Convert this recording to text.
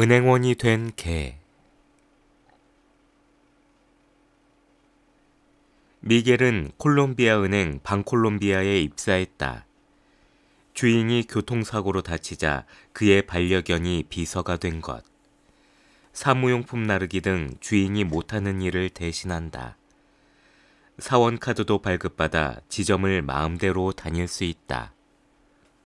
은행원이 된 개. 미겔은 콜롬비아 은행 반콜롬비아에 입사했다. 주인이 교통사고로 다치자 그의 반려견이 비서가 된 것. 사무용품 나르기 등 주인이 못하는 일을 대신한다. 사원카드도 발급받아 지점을 마음대로 다닐 수 있다.